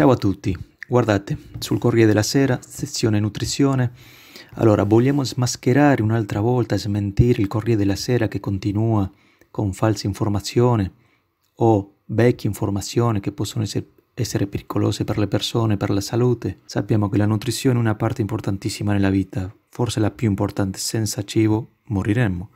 Ciao a tutti, guardate, sul Corriere della Sera, sezione nutrizione. Allora, vogliamo smascherare un'altra volta, smentire il Corriere della Sera che continua con false informazioni o vecchie informazioni che possono essere, essere pericolose per le persone, per la salute. Sappiamo che la nutrizione è una parte importantissima nella vita, forse la più importante, senza cibo moriremmo.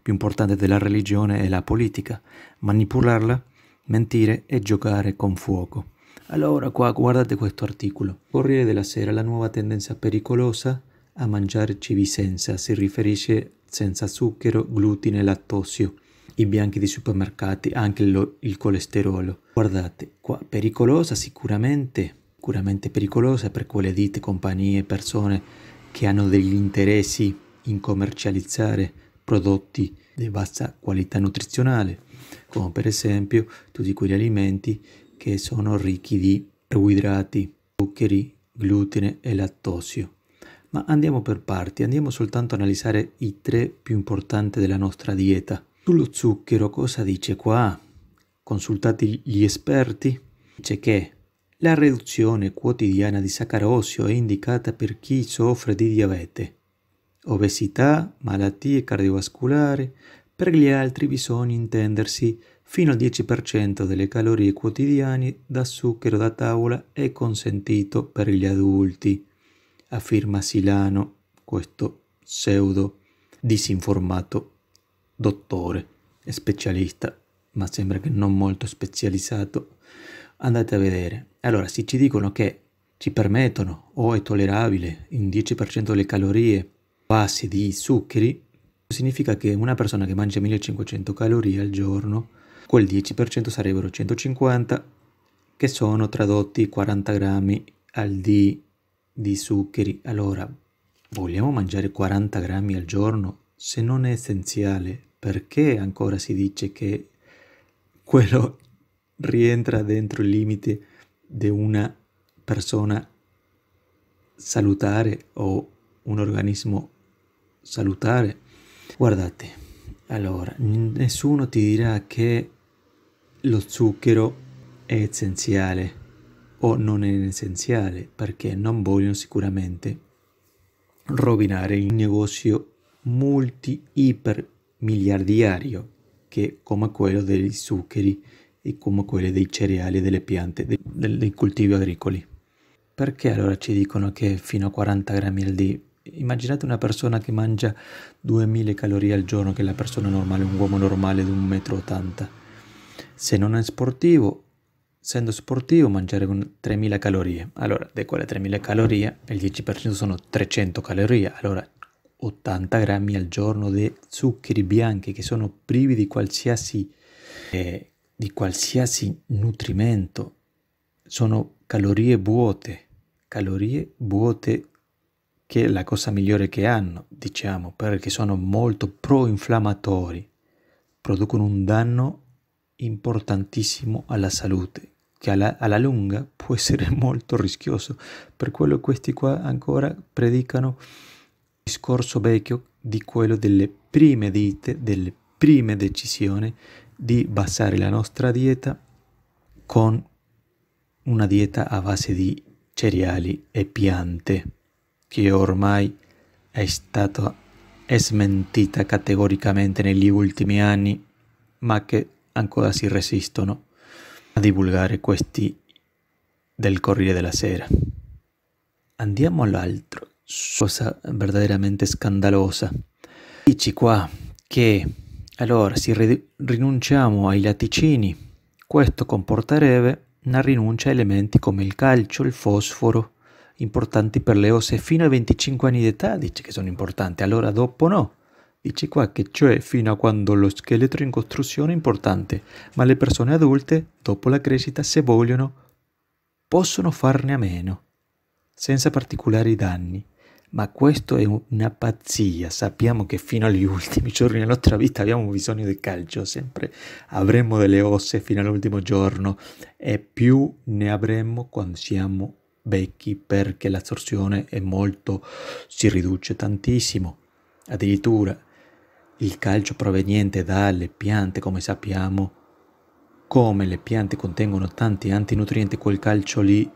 Più importante della religione è la politica, manipolarla, mentire e giocare con fuoco. Allora qua guardate questo articolo. Corriere della Sera, la nuova tendenza pericolosa a mangiare cibi senza, si riferisce senza zucchero, glutine, lattosio, i bianchi di supermercati, anche lo, il colesterolo. Guardate qua, pericolosa sicuramente, sicuramente pericolosa per quelle ditte, compagnie, persone che hanno degli interessi in commercializzare prodotti di bassa qualità nutrizionale, come per esempio tutti quegli alimenti che sono ricchi di carboidrati, zuccheri, glutine e lattosio. Ma andiamo per parti, andiamo soltanto a analizzare i tre più importanti della nostra dieta. Sullo zucchero cosa dice qua? Consultati gli esperti, dice che la riduzione quotidiana di saccarosio è indicata per chi soffre di diabete, obesità, malattie cardiovascolari, per gli altri bisogna intendersi Fino al 10% delle calorie quotidiane da zucchero da tavola è consentito per gli adulti, afferma Silano, questo pseudo disinformato dottore, specialista, ma sembra che non molto specializzato. Andate a vedere. Allora, se ci dicono che ci permettono o è tollerabile un 10% delle calorie base di zuccheri, significa che una persona che mangia 1500 calorie al giorno quel 10% sarebbero 150 che sono tradotti 40 grammi al D di zuccheri. Allora, vogliamo mangiare 40 grammi al giorno? Se non è essenziale, perché ancora si dice che quello rientra dentro il limite di una persona salutare o un organismo salutare? Guardate, allora, nessuno ti dirà che lo zucchero è essenziale o non è essenziale perché non vogliono sicuramente rovinare il negozio multi iper miliardiario che è come quello dei zuccheri e come quello dei cereali, delle piante, dei, dei coltivi agricoli. Perché allora ci dicono che fino a 40 grammi al giorno? Immaginate una persona che mangia 2000 calorie al giorno, che è la persona normale, un uomo normale di 1,80 m se non è sportivo, essendo sportivo, mangiare con 3000 calorie. Allora, di quelle 3000 calorie, il 10% sono 300 calorie. Allora, 80 grammi al giorno di zuccheri bianchi che sono privi di qualsiasi, eh, di qualsiasi nutrimento. Sono calorie vuote, calorie vuote che è la cosa migliore che hanno, diciamo, perché sono molto pro-infiammatori, producono un danno importantissimo alla salute, che alla, alla, lunga può essere molto rischioso. Per quello questi qua ancora predicano il discorso vecchio di quello delle prime dite, delle prime decisioni di basare la nostra dieta con una dieta a base di cereali e piante, che ormai è stata smentita categoricamente negli ultimi anni, ma che ancora si resistono a divulgare questi del Corriere della Sera. Andiamo all'altro, cosa veramente scandalosa. Dici qua che allora se rinunciamo ai latticini, questo comporterebbe una rinuncia a elementi come il calcio, il fosforo, importanti per le ossa fino a 25 anni di età, dice che sono importanti, allora dopo no. Dice qua che cioè fino a quando lo scheletro in costruzione è importante, ma le persone adulte, dopo la crescita, se vogliono, possono farne a meno, senza particolari danni. Ma questo è una pazzia, sappiamo che fino agli ultimi giorni della nostra vita abbiamo bisogno di calcio, sempre avremo delle osse fino all'ultimo giorno e più ne avremo quando siamo vecchi perché l'assorzione è molto, si riduce tantissimo, addirittura il calcio proveniente dalle piante, come sappiamo, come le piante contengono tanti antinutrienti, quel calcio lì,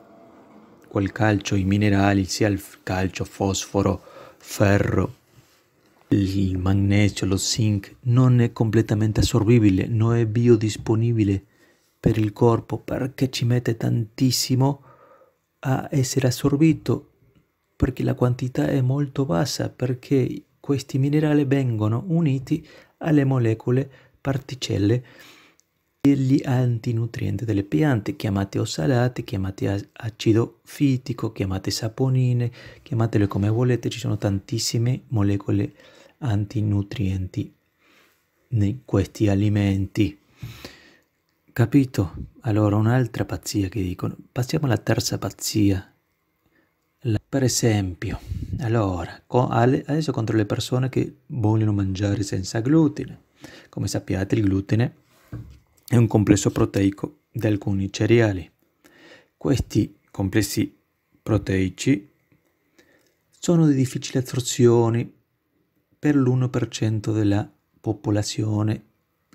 quel calcio, i minerali, sia il calcio, fosforo, ferro, il magnesio, lo zinc, non è completamente assorbibile, non è biodisponibile per il corpo perché ci mette tantissimo a essere assorbito, perché la quantità è molto bassa, perché questi minerali vengono uniti alle molecole particelle degli antinutrienti delle piante, chiamate ossalate, chiamate acido fitico, chiamate saponine, chiamatele come volete, ci sono tantissime molecole antinutrienti in questi alimenti. Capito? Allora, un'altra pazzia che dicono. Passiamo alla terza pazzia per esempio, allora, adesso contro le persone che vogliono mangiare senza glutine. Come sappiate, il glutine è un complesso proteico di alcuni cereali. Questi complessi proteici sono di difficile assorzione per l'1% della popolazione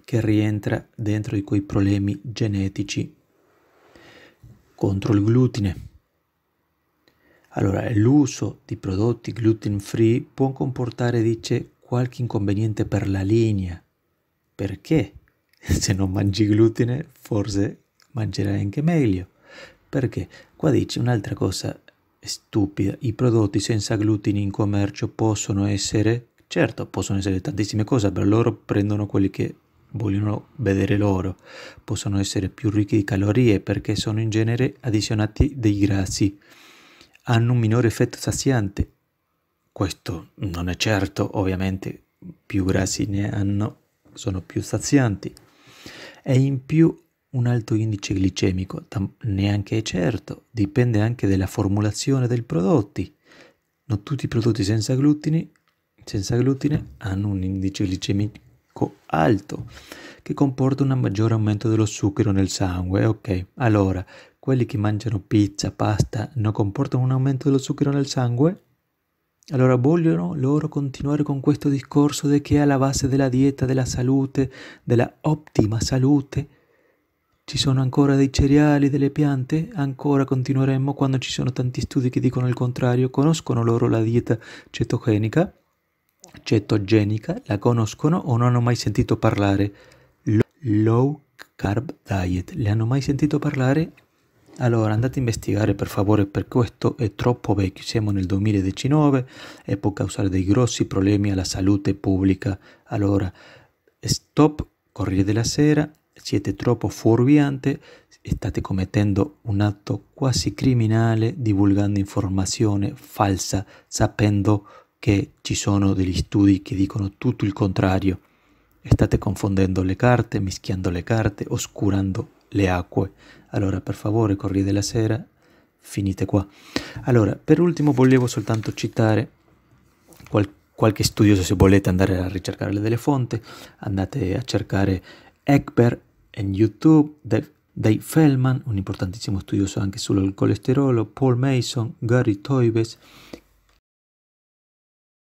che rientra dentro di quei problemi genetici contro il glutine allora, l'uso di prodotti gluten free può comportare, dice, qualche inconveniente per la linea. Perché? Se non mangi glutine, forse mangerai anche meglio. Perché? Qua dice un'altra cosa stupida. I prodotti senza glutine in commercio possono essere, certo, possono essere tantissime cose, però loro prendono quelli che vogliono vedere loro. Possono essere più ricchi di calorie perché sono in genere addizionati dei grassi hanno un minore effetto saziante. Questo non è certo, ovviamente più grassi ne hanno, sono più sazianti. E in più un alto indice glicemico, neanche è certo, dipende anche dalla formulazione dei prodotti. Non tutti i prodotti senza glutine, senza glutine hanno un indice glicemico alto che comporta un maggiore aumento dello zucchero nel sangue. Ok, allora quelli che mangiano pizza, pasta, non comportano un aumento dello zucchero nel sangue? Allora vogliono loro continuare con questo discorso di che alla base della dieta, della salute, della ottima salute, ci sono ancora dei cereali, delle piante? Ancora continueremo quando ci sono tanti studi che dicono il contrario, conoscono loro la dieta cetogenica, cetogenica, la conoscono o non hanno mai sentito parlare? Low carb diet, le hanno mai sentito parlare? Allora andate a investigare per favore perché questo è troppo vecchio, siamo nel 2019 e può causare dei grossi problemi alla salute pubblica. Allora stop Corriere della Sera, siete troppo fuorviante, state commettendo un atto quasi criminale divulgando informazione falsa sapendo che ci sono degli studi che dicono tutto il contrario. State confondendo le carte, mischiando le carte, oscurando le acque. Allora, per favore, Corriere della Sera, finite qua. Allora, per ultimo volevo soltanto citare qual qualche studioso, se volete andare a ricercare delle fonti, andate a cercare Ekber in YouTube, Dave, Dave Feldman, un importantissimo studioso anche sul colesterolo, Paul Mason, Gary Toibes,